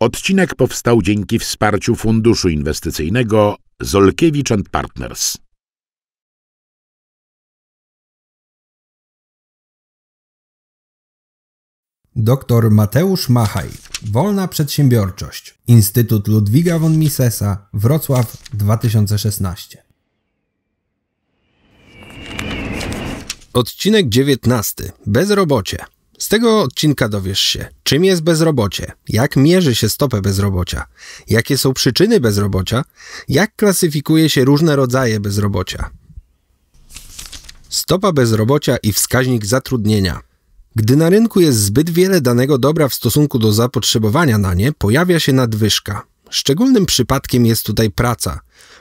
Odcinek powstał dzięki wsparciu Funduszu Inwestycyjnego Zolkiewicz Partners. Doktor Mateusz Machaj, Wolna Przedsiębiorczość, Instytut Ludwiga von Misesa, Wrocław 2016. Odcinek 19. Bezrobocie. Z tego odcinka dowiesz się, czym jest bezrobocie, jak mierzy się stopę bezrobocia, jakie są przyczyny bezrobocia, jak klasyfikuje się różne rodzaje bezrobocia. Stopa bezrobocia i wskaźnik zatrudnienia. Gdy na rynku jest zbyt wiele danego dobra w stosunku do zapotrzebowania na nie, pojawia się nadwyżka. Szczególnym przypadkiem jest tutaj praca.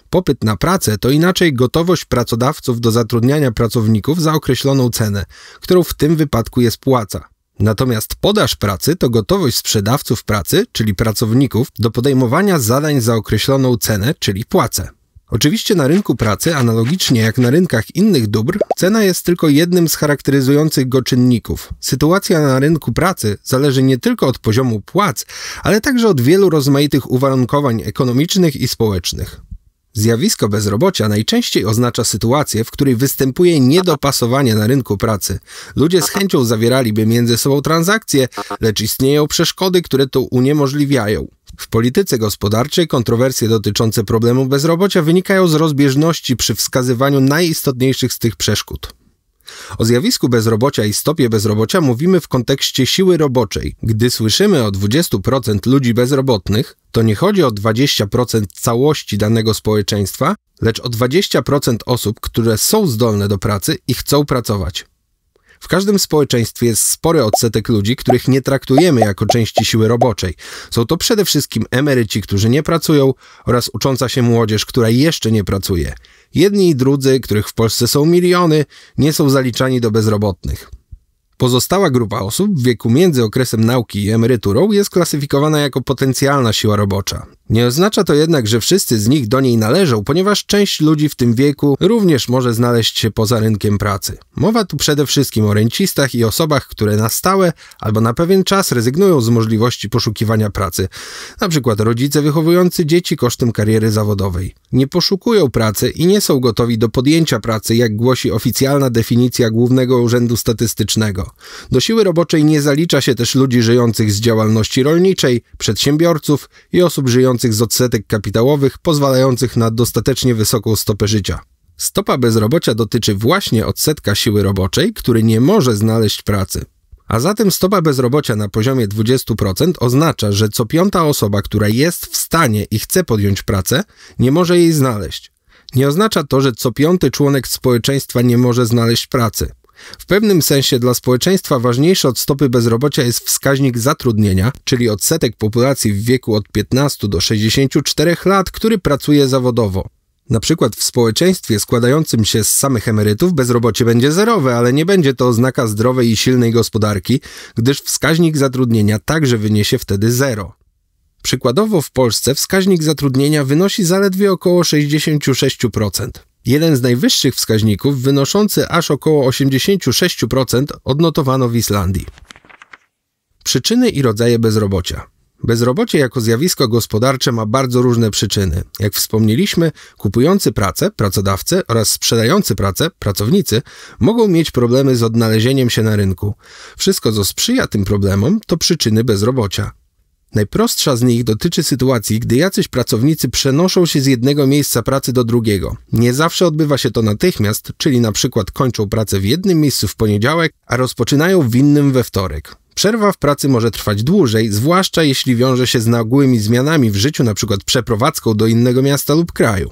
Popyt na pracę to inaczej gotowość pracodawców do zatrudniania pracowników za określoną cenę, którą w tym wypadku jest płaca. Natomiast podaż pracy to gotowość sprzedawców pracy, czyli pracowników, do podejmowania zadań za określoną cenę, czyli płacę. Oczywiście na rynku pracy, analogicznie jak na rynkach innych dóbr, cena jest tylko jednym z charakteryzujących go czynników. Sytuacja na rynku pracy zależy nie tylko od poziomu płac, ale także od wielu rozmaitych uwarunkowań ekonomicznych i społecznych. Zjawisko bezrobocia najczęściej oznacza sytuację, w której występuje niedopasowanie na rynku pracy. Ludzie z chęcią zawieraliby między sobą transakcje, lecz istnieją przeszkody, które to uniemożliwiają. W polityce gospodarczej kontrowersje dotyczące problemu bezrobocia wynikają z rozbieżności przy wskazywaniu najistotniejszych z tych przeszkód. O zjawisku bezrobocia i stopie bezrobocia mówimy w kontekście siły roboczej. Gdy słyszymy o 20% ludzi bezrobotnych, to nie chodzi o 20% całości danego społeczeństwa, lecz o 20% osób, które są zdolne do pracy i chcą pracować. W każdym społeczeństwie jest spory odsetek ludzi, których nie traktujemy jako części siły roboczej. Są to przede wszystkim emeryci, którzy nie pracują oraz ucząca się młodzież, która jeszcze nie pracuje. Jedni i drudzy, których w Polsce są miliony, nie są zaliczani do bezrobotnych. Pozostała grupa osób w wieku między okresem nauki i emeryturą jest klasyfikowana jako potencjalna siła robocza. Nie oznacza to jednak, że wszyscy z nich do niej należą, ponieważ część ludzi w tym wieku również może znaleźć się poza rynkiem pracy. Mowa tu przede wszystkim o rencistach i osobach, które na stałe albo na pewien czas rezygnują z możliwości poszukiwania pracy, na przykład rodzice wychowujący dzieci kosztem kariery zawodowej. Nie poszukują pracy i nie są gotowi do podjęcia pracy, jak głosi oficjalna definicja Głównego Urzędu Statystycznego. Do siły roboczej nie zalicza się też ludzi żyjących z działalności rolniczej, przedsiębiorców i osób żyjących z odsetek kapitałowych pozwalających na dostatecznie wysoką stopę życia. Stopa bezrobocia dotyczy właśnie odsetka siły roboczej, który nie może znaleźć pracy. A zatem stopa bezrobocia na poziomie 20% oznacza, że co piąta osoba, która jest w stanie i chce podjąć pracę, nie może jej znaleźć. Nie oznacza to, że co piąty członek społeczeństwa nie może znaleźć pracy. W pewnym sensie dla społeczeństwa ważniejszy od stopy bezrobocia jest wskaźnik zatrudnienia, czyli odsetek populacji w wieku od 15 do 64 lat, który pracuje zawodowo. Na przykład w społeczeństwie składającym się z samych emerytów bezrobocie będzie zerowe, ale nie będzie to oznaka zdrowej i silnej gospodarki, gdyż wskaźnik zatrudnienia także wyniesie wtedy zero. Przykładowo w Polsce wskaźnik zatrudnienia wynosi zaledwie około 66% jeden z najwyższych wskaźników, wynoszący aż około 86% odnotowano w Islandii. Przyczyny i rodzaje bezrobocia. Bezrobocie jako zjawisko gospodarcze ma bardzo różne przyczyny. Jak wspomnieliśmy, kupujący pracę, pracodawcy oraz sprzedający pracę, pracownicy, mogą mieć problemy z odnalezieniem się na rynku. Wszystko, co sprzyja tym problemom, to przyczyny bezrobocia. Najprostsza z nich dotyczy sytuacji, gdy jacyś pracownicy przenoszą się z jednego miejsca pracy do drugiego. Nie zawsze odbywa się to natychmiast, czyli na przykład kończą pracę w jednym miejscu w poniedziałek, a rozpoczynają w innym we wtorek. Przerwa w pracy może trwać dłużej, zwłaszcza jeśli wiąże się z nagłymi zmianami w życiu, np. przeprowadzką do innego miasta lub kraju.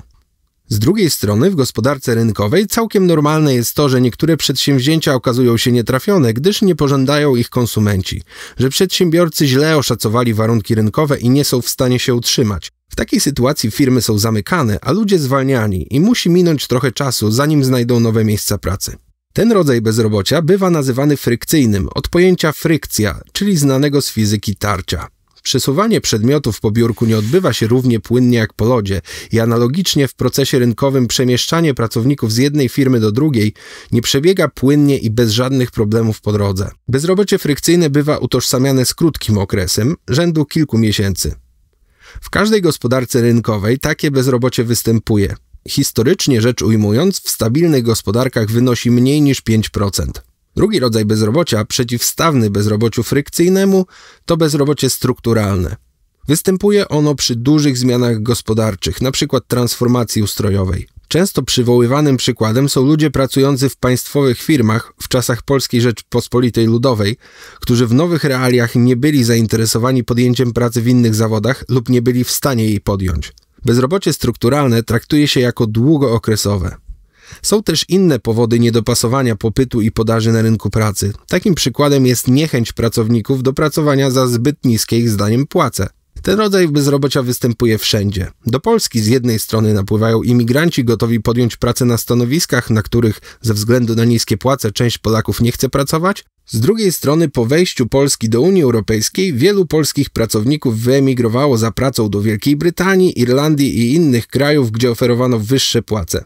Z drugiej strony w gospodarce rynkowej całkiem normalne jest to, że niektóre przedsięwzięcia okazują się nietrafione, gdyż nie pożądają ich konsumenci, że przedsiębiorcy źle oszacowali warunki rynkowe i nie są w stanie się utrzymać. W takiej sytuacji firmy są zamykane, a ludzie zwalniani i musi minąć trochę czasu, zanim znajdą nowe miejsca pracy. Ten rodzaj bezrobocia bywa nazywany frykcyjnym, od pojęcia frykcja, czyli znanego z fizyki tarcia. Przesuwanie przedmiotów po biurku nie odbywa się równie płynnie jak po lodzie i analogicznie w procesie rynkowym przemieszczanie pracowników z jednej firmy do drugiej nie przebiega płynnie i bez żadnych problemów po drodze. Bezrobocie frykcyjne bywa utożsamiane z krótkim okresem, rzędu kilku miesięcy. W każdej gospodarce rynkowej takie bezrobocie występuje. Historycznie rzecz ujmując, w stabilnych gospodarkach wynosi mniej niż 5%. Drugi rodzaj bezrobocia, przeciwstawny bezrobociu frykcyjnemu, to bezrobocie strukturalne. Występuje ono przy dużych zmianach gospodarczych, np. transformacji ustrojowej. Często przywoływanym przykładem są ludzie pracujący w państwowych firmach w czasach Polskiej Rzeczpospolitej Ludowej, którzy w nowych realiach nie byli zainteresowani podjęciem pracy w innych zawodach lub nie byli w stanie jej podjąć. Bezrobocie strukturalne traktuje się jako długookresowe. Są też inne powody niedopasowania popytu i podaży na rynku pracy. Takim przykładem jest niechęć pracowników do pracowania za zbyt niskie ich zdaniem płace. Ten rodzaj bezrobocia występuje wszędzie. Do Polski z jednej strony napływają imigranci gotowi podjąć pracę na stanowiskach, na których ze względu na niskie płace część Polaków nie chce pracować, z drugiej strony po wejściu Polski do Unii Europejskiej wielu polskich pracowników wyemigrowało za pracą do Wielkiej Brytanii, Irlandii i innych krajów, gdzie oferowano wyższe płace.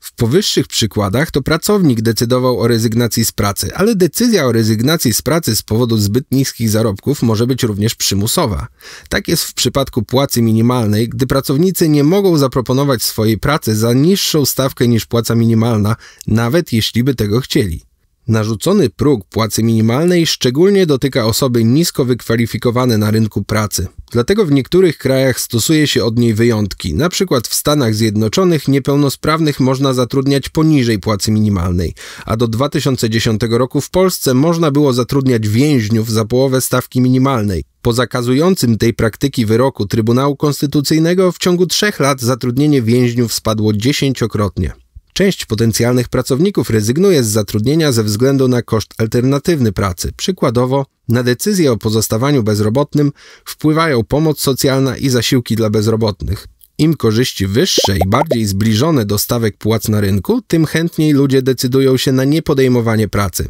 W powyższych przykładach to pracownik decydował o rezygnacji z pracy, ale decyzja o rezygnacji z pracy z powodu zbyt niskich zarobków może być również przymusowa. Tak jest w przypadku płacy minimalnej, gdy pracownicy nie mogą zaproponować swojej pracy za niższą stawkę niż płaca minimalna, nawet jeśli by tego chcieli. Narzucony próg płacy minimalnej szczególnie dotyka osoby nisko wykwalifikowane na rynku pracy. Dlatego w niektórych krajach stosuje się od niej wyjątki. Na przykład w Stanach Zjednoczonych niepełnosprawnych można zatrudniać poniżej płacy minimalnej, a do 2010 roku w Polsce można było zatrudniać więźniów za połowę stawki minimalnej. Po zakazującym tej praktyki wyroku Trybunału Konstytucyjnego w ciągu trzech lat zatrudnienie więźniów spadło dziesięciokrotnie. Część potencjalnych pracowników rezygnuje z zatrudnienia ze względu na koszt alternatywny pracy. Przykładowo, na decyzję o pozostawaniu bezrobotnym wpływają pomoc socjalna i zasiłki dla bezrobotnych. Im korzyści wyższe i bardziej zbliżone do stawek płac na rynku, tym chętniej ludzie decydują się na niepodejmowanie pracy.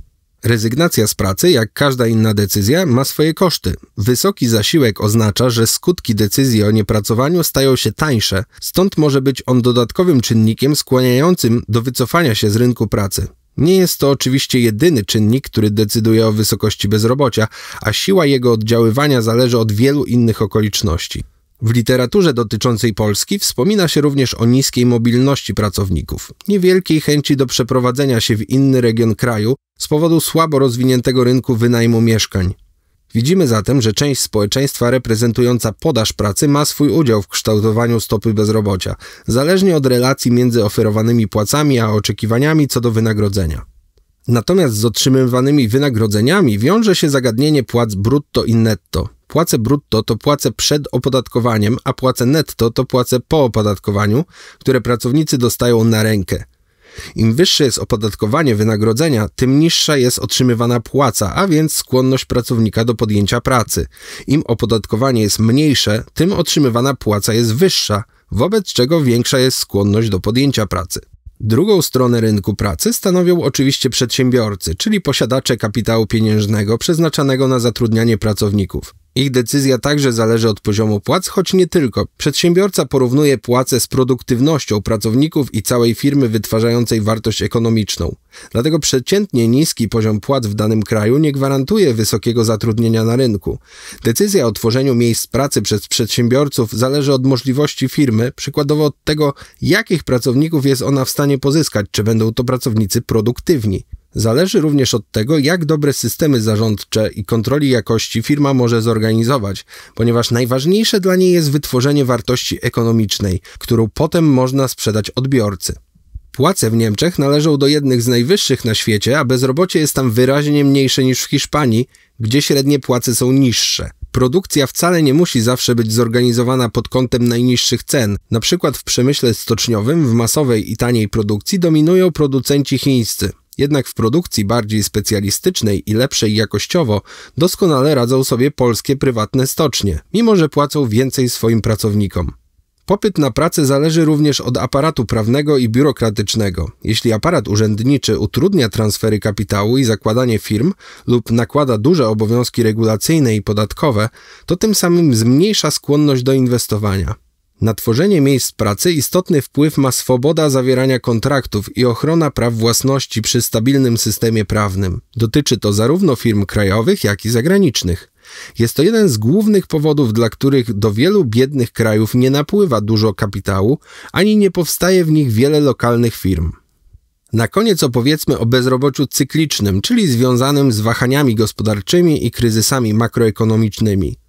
Rezygnacja z pracy, jak każda inna decyzja, ma swoje koszty. Wysoki zasiłek oznacza, że skutki decyzji o niepracowaniu stają się tańsze, stąd może być on dodatkowym czynnikiem skłaniającym do wycofania się z rynku pracy. Nie jest to oczywiście jedyny czynnik, który decyduje o wysokości bezrobocia, a siła jego oddziaływania zależy od wielu innych okoliczności. W literaturze dotyczącej Polski wspomina się również o niskiej mobilności pracowników, niewielkiej chęci do przeprowadzenia się w inny region kraju z powodu słabo rozwiniętego rynku wynajmu mieszkań. Widzimy zatem, że część społeczeństwa reprezentująca podaż pracy ma swój udział w kształtowaniu stopy bezrobocia, zależnie od relacji między oferowanymi płacami a oczekiwaniami co do wynagrodzenia. Natomiast z otrzymywanymi wynagrodzeniami wiąże się zagadnienie płac brutto i netto. Płace brutto to płace przed opodatkowaniem, a płace netto to płace po opodatkowaniu, które pracownicy dostają na rękę. Im wyższe jest opodatkowanie wynagrodzenia, tym niższa jest otrzymywana płaca, a więc skłonność pracownika do podjęcia pracy. Im opodatkowanie jest mniejsze, tym otrzymywana płaca jest wyższa, wobec czego większa jest skłonność do podjęcia pracy. Drugą stronę rynku pracy stanowią oczywiście przedsiębiorcy, czyli posiadacze kapitału pieniężnego przeznaczanego na zatrudnianie pracowników. Ich decyzja także zależy od poziomu płac, choć nie tylko. Przedsiębiorca porównuje płace z produktywnością pracowników i całej firmy wytwarzającej wartość ekonomiczną. Dlatego przeciętnie niski poziom płac w danym kraju nie gwarantuje wysokiego zatrudnienia na rynku. Decyzja o tworzeniu miejsc pracy przez przedsiębiorców zależy od możliwości firmy, przykładowo od tego, jakich pracowników jest ona w stanie pozyskać, czy będą to pracownicy produktywni. Zależy również od tego, jak dobre systemy zarządcze i kontroli jakości firma może zorganizować, ponieważ najważniejsze dla niej jest wytworzenie wartości ekonomicznej, którą potem można sprzedać odbiorcy. Płace w Niemczech należą do jednych z najwyższych na świecie, a bezrobocie jest tam wyraźnie mniejsze niż w Hiszpanii, gdzie średnie płace są niższe. Produkcja wcale nie musi zawsze być zorganizowana pod kątem najniższych cen. Na przykład w przemyśle stoczniowym w masowej i taniej produkcji dominują producenci chińscy. Jednak w produkcji bardziej specjalistycznej i lepszej jakościowo doskonale radzą sobie polskie prywatne stocznie, mimo że płacą więcej swoim pracownikom. Popyt na pracę zależy również od aparatu prawnego i biurokratycznego. Jeśli aparat urzędniczy utrudnia transfery kapitału i zakładanie firm lub nakłada duże obowiązki regulacyjne i podatkowe, to tym samym zmniejsza skłonność do inwestowania. Na tworzenie miejsc pracy istotny wpływ ma swoboda zawierania kontraktów i ochrona praw własności przy stabilnym systemie prawnym. Dotyczy to zarówno firm krajowych, jak i zagranicznych. Jest to jeden z głównych powodów, dla których do wielu biednych krajów nie napływa dużo kapitału, ani nie powstaje w nich wiele lokalnych firm. Na koniec opowiedzmy o bezrobociu cyklicznym, czyli związanym z wahaniami gospodarczymi i kryzysami makroekonomicznymi.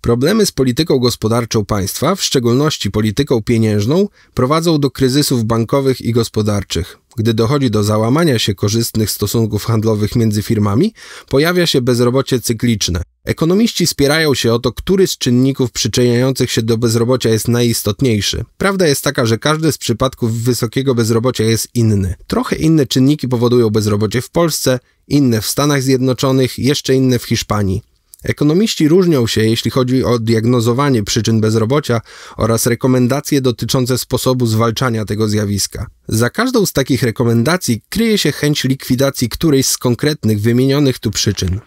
Problemy z polityką gospodarczą państwa, w szczególności polityką pieniężną, prowadzą do kryzysów bankowych i gospodarczych. Gdy dochodzi do załamania się korzystnych stosunków handlowych między firmami, pojawia się bezrobocie cykliczne. Ekonomiści spierają się o to, który z czynników przyczyniających się do bezrobocia jest najistotniejszy. Prawda jest taka, że każdy z przypadków wysokiego bezrobocia jest inny. Trochę inne czynniki powodują bezrobocie w Polsce, inne w Stanach Zjednoczonych, jeszcze inne w Hiszpanii. Ekonomiści różnią się, jeśli chodzi o diagnozowanie przyczyn bezrobocia oraz rekomendacje dotyczące sposobu zwalczania tego zjawiska. Za każdą z takich rekomendacji kryje się chęć likwidacji którejś z konkretnych wymienionych tu przyczyn.